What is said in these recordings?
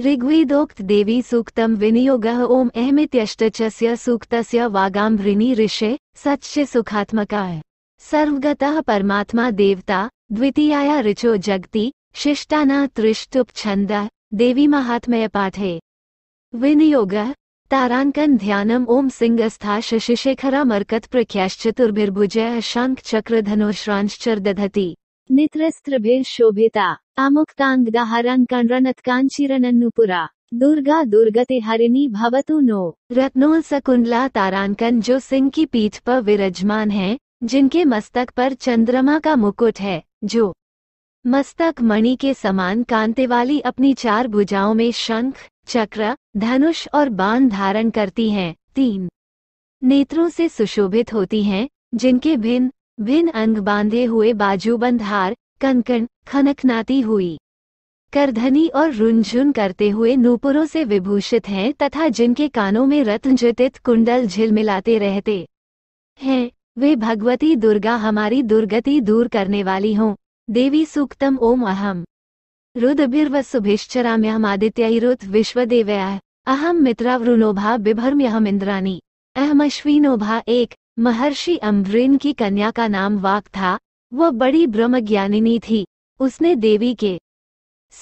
ऋग्वेदोक्तदेवी सूक्तं विनियोगः ॐ अहमित्यष्टचस्य सूक्तस्य वागाम्भ्रिणी ऋषे सच्चे सुखात्मकाय सर्वगतः परमात्मा देवता द्वितीया ऋचो जगति शिष्टाना तृष्टुप्छन्दः देवी पाठे विनियोग तारांकन ध्यानम ओम सिंहस्था शशिशेखरा मरकत प्रख्याश्चतुर्भिर्भुजय शंख चक्र धनुष्रांश्चर दधती ನಿತ್ರಸ್ತ್ರಭೇ ಶೋಭಿತ ಅಮುಕ್ತಾಂಗದಹರನ್ಕಣರಣತ್ಕಾಂಚಿರನನ್ನುಪುರ दुर्गा दुर्गते हरिणी भवतु नो रत्नोल सकुंडला तारांकन जो सिंह की पीठ पर विराजमान है जिनके मस्तक पर चंद्रमा का मुकुट है जो मस्तक मणि के समान कांते वाली अपनी चार भुजाओं में शंख चक्र धनुष और बाण धारण करती हैं तीन नेत्रों से सुशोभित होती हैं जिनके भिन्न भिन्न अंग बांधे हुए बाजूबंद हार कनकन खनकनाती हुई करधनी और रुनझुन करते हुए नूपुरों से विभूषित हैं तथा जिनके कानों में रत्नजटित कुंडल झिलमिलाते रहते हैं वे भगवती दुर्गा हमारी दुर्गति दूर करने वाली हों देवी सूक्तम ओम अहम रुदभिर्व विश्व विश्वदेवया अहम मित्रावृणोभा अहम अश्विनोभा एक महर्षि अम्ब्रेन की कन्या का नाम वाक था वह बड़ी ब्रह्मज्ञानिनी थी उसने देवी के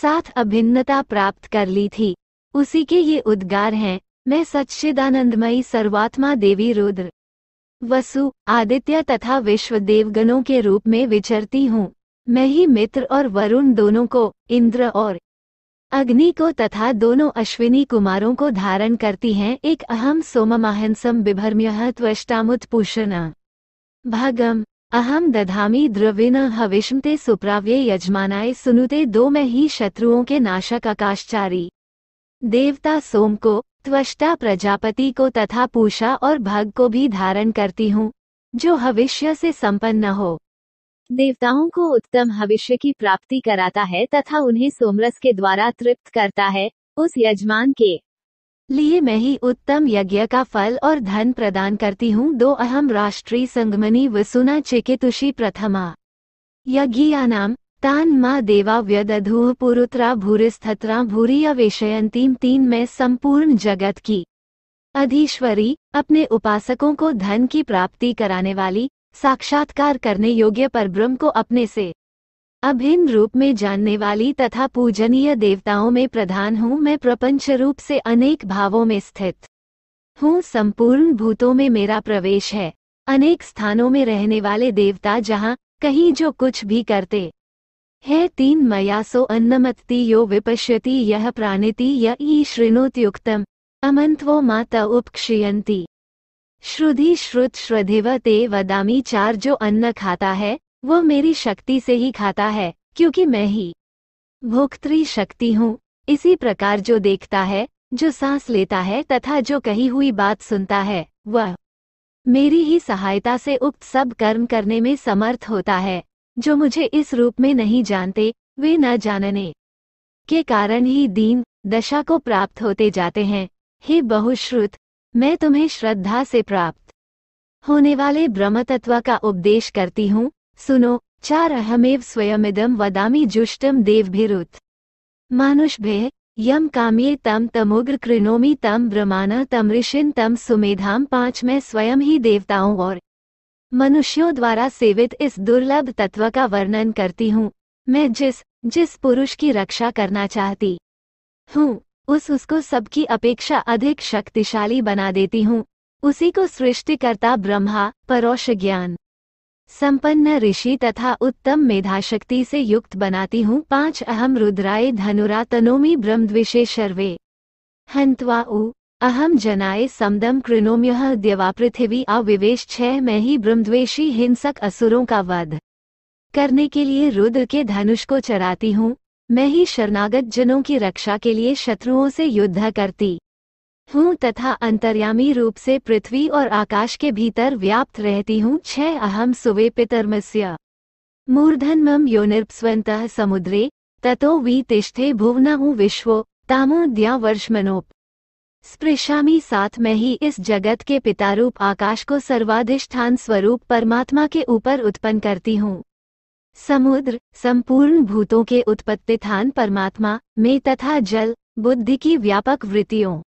साथ अभिन्नता प्राप्त कर ली थी उसी के ये उद्गार हैं मैं सच्चिदानंदमयी सर्वात्मा देवी रुद्र वसु आदित्य तथा विश्व देवगणों के रूप में विचरती हूँ मैं ही मित्र और वरुण दोनों को इंद्र और अग्नि को तथा दोनों अश्विनी कुमारों को धारण करती हैं एक अहम सोममाहसम बिभर्म्य त्वष्टामुत पूषण भागम अहम दधामी द्रविण हविष्मते सुप्राव्य यजमानाय सुनुते दो में ही शत्रुओं के नाशक आकाशचारी देवता सोम को त्वष्टा प्रजापति को तथा पूषा और भग को भी धारण करती हूँ जो हविष्य से संपन्न हो देवताओं को उत्तम भविष्य की प्राप्ति कराता है तथा उन्हें सोमरस के द्वारा तृप्त करता है उस यजमान के लिए मैं ही उत्तम यज्ञ का फल और धन प्रदान करती हूँ दो अहम राष्ट्रीय संगमनी वसुना चिकितुषी प्रथमा नाम तान मा देवा व्यदूह पुरुत्रा स्थत्रा भूरी अवेशयंतीम तीन में संपूर्ण जगत की अधीश्वरी अपने उपासकों को धन की प्राप्ति कराने वाली साक्षात्कार करने योग्य ब्रह्म को अपने से अभिन्न रूप में जानने वाली तथा पूजनीय देवताओं में प्रधान हूँ मैं प्रपंच रूप से अनेक भावों में स्थित हूँ संपूर्ण भूतों में मेरा प्रवेश है अनेक स्थानों में रहने वाले देवता जहाँ कहीं जो कुछ भी करते है तीन मया सो अन्नमत्ति यो विपश्यति यह प्राणिति य ई श्रृणोत्युक्तम अमंत्वो माता उपक्षयंती श्रुधि श्रुत श्रधिव ते वदामी चार जो अन्न खाता है वो मेरी शक्ति से ही खाता है क्योंकि मैं ही भोक्तृ शक्ति हूँ इसी प्रकार जो देखता है जो सांस लेता है तथा जो कही हुई बात सुनता है वह मेरी ही सहायता से उक्त सब कर्म करने में समर्थ होता है जो मुझे इस रूप में नहीं जानते वे न जानने के कारण ही दीन दशा को प्राप्त होते जाते हैं हे बहुश्रुत मैं तुम्हें श्रद्धा से प्राप्त होने वाले ब्रह्मतत्व का उपदेश करती हूँ सुनो चार अहमेव स्वयमिदम वदामी जुष्टम देवभिरुत भे यम काम्ये तम तमुग्र कृणोमी तम ब्रह्माना तम ऋषिन तम सुमेधाम पांच में स्वयं ही देवताओं और मनुष्यों द्वारा सेवित इस दुर्लभ तत्व का वर्णन करती हूँ मैं जिस जिस पुरुष की रक्षा करना चाहती हूँ उस उसको सबकी अपेक्षा अधिक शक्तिशाली बना देती हूँ उसी को सृष्टिकर्ता ब्रह्मा परोश ज्ञान संपन्न ऋषि तथा उत्तम मेधाशक्ति से युक्त बनाती हूँ पांच अहम रुद्राय धनुरा तनोमी ब्रह्मद्विषे शर्वे हंत्वा उ अहम जनाए समदम कृणोम्य दवा पृथ्वी अविवेश छह में ही ब्रह्मद्वेशी हिंसक असुरों का वध करने के लिए रुद्र के धनुष को चराती हूँ मैं ही शरणागत जनों की रक्षा के लिए शत्रुओं से युद्ध करती हूँ तथा अंतर्यामी रूप से पृथ्वी और आकाश के भीतर व्याप्त रहती हूँ छह अहम सुवे पितर्मस्य मम योनिर्पस्वंत समुद्रे ततो वी तिष्ठे भुवनहु विश्वो वर्ष मनोप स्पृशामी साथ में ही इस जगत के पितारूप आकाश को सर्वाधिष्ठान स्वरूप परमात्मा के ऊपर उत्पन्न करती हूँ समुद्र संपूर्ण भूतों के उत्पत्ति स्थान परमात्मा में तथा जल बुद्धि की व्यापक वृत्तियों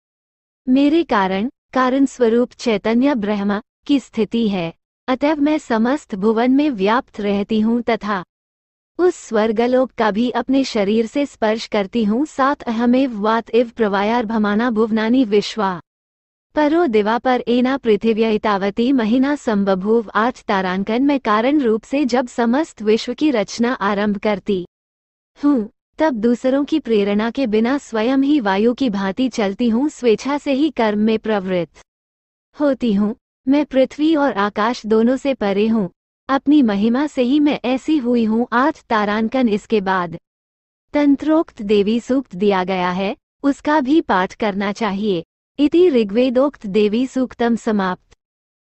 मेरे कारण कारण स्वरूप चैतन्य ब्रह्म की स्थिति है अतएव मैं समस्त भुवन में व्याप्त रहती हूँ तथा उस स्वर्गलोक का भी अपने शरीर से स्पर्श करती हूँ सात अहमेव वात इव प्रवायार भमाना भुवनानी विश्वा परो दिवा पर एना पृथिव्यतावती महिना संबभूव आठ तारांकन में कारण रूप से जब समस्त विश्व की रचना आरंभ करती हूँ तब दूसरों की प्रेरणा के बिना स्वयं ही वायु की भांति चलती हूँ स्वेच्छा से ही कर्म में प्रवृत्त होती हूँ मैं पृथ्वी और आकाश दोनों से परे हूँ अपनी महिमा से ही मैं ऐसी हुई हूँ आज तारांकन इसके बाद तंत्रोक्त देवी सूक्त दिया गया है उसका भी पाठ करना चाहिए इति ऋग्वेदोक्त देवी सूक्तम समाप्त